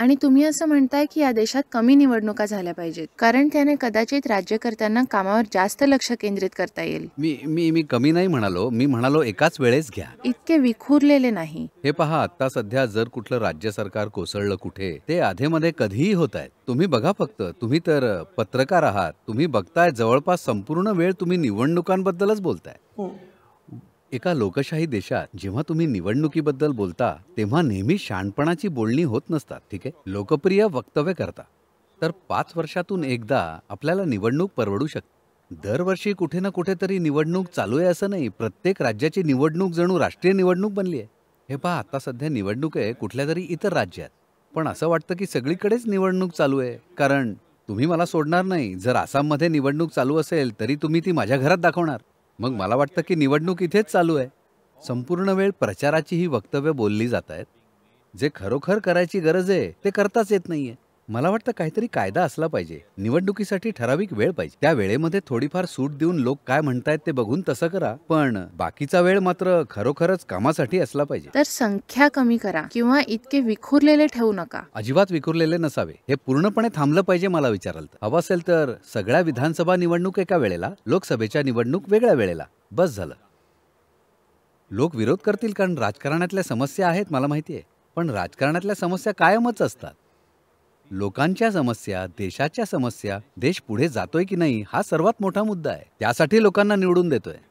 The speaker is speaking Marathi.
आणि तुम्ही असं म्हणताय की या देशात कमी निवडणुका झाल्या पाहिजेत कारण त्याने कदाचित राज्यकर्त्यांना कामावर जास्त लक्ष केंद्रित करता येईल मी मी मी कमी नाही म्हणालो मी म्हणालो एकाच वेळेस घ्या इतके विखुरलेले नाही हे पहा आता सध्या जर कुठलं राज्य सरकार कोसळलं कुठे ते आधेमध्ये कधीही होत आहेत तुम्ही बघा फक्त तुम्ही तर पत्रकार आहात तुम्ही बघताय जवळपास संपूर्ण वेळ तुम्ही निवडणुकांबद्दलच बोलताय हो. एका लोकशाही देशात जेव्हा तुम्ही निवडणुकीबद्दल बोलता तेव्हा नेहमी शानपणाची बोलणी होत नसतात ठीक आहे लोकप्रिय वक्तव्य करता तर पाच वर्षातून एकदा आपल्याला निवडणूक परवडू शकते दरवर्षी कुठे ना कुठेतरी निवडणूक चालू आहे असं नाही प्रत्येक राज्याची निवडणूक जणू राष्ट्रीय निवडणूक बनली आहे हे पहा आता सध्या निवडणूक आहे कुठल्या तरी इतर राज्यात पण असं वाटतं की सगळीकडेच निवडणूक चालू आहे कारण तुम्ही मला सोडणार नाही जर आसाममध्ये निवडणूक चालू असेल तरी तुम्ही ती माझ्या घरात दाखवणार मग मला वाटतं की निवडणूक इथेच चालू आहे संपूर्ण वेळ प्रचाराची ही वक्तव्य बोलली जात आहेत जे खरोखर करायची गरज आहे ते करताच येत नाहीये मला वाटतं काहीतरी कायदा असला पाहिजे निवडणुकीसाठी ठराविक वेळ पाहिजे त्या वेळेमध्ये थोडीफार सूट देऊन लोक काय म्हणतायत ते बघून तसं करा पण बाकीचा वेळ मात्र खरोखरच कामासाठी असला पाहिजे तर संख्या कमी करा किंवा इतके विखुरलेले ठेवू नका अजिबात विखुरलेले नसावे हे पूर्णपणे थांबलं पाहिजे मला विचाराल हवं असेल तर सगळ्या विधानसभा निवडणूक एका वेळेला लोकसभेच्या निवडणूक वेगळ्या वेळेला बस झालं लोक विरोध करतील कारण राजकारणातल्या समस्या आहेत मला माहिती आहे पण राजकारणातल्या समस्या कायमच असतात लोकांच्या समस्या देशाच्या समस्या देश पुढे जातोय की नाही हा सर्वात मोठा मुद्दा आहे त्यासाठी लोकांना निवडून देतोय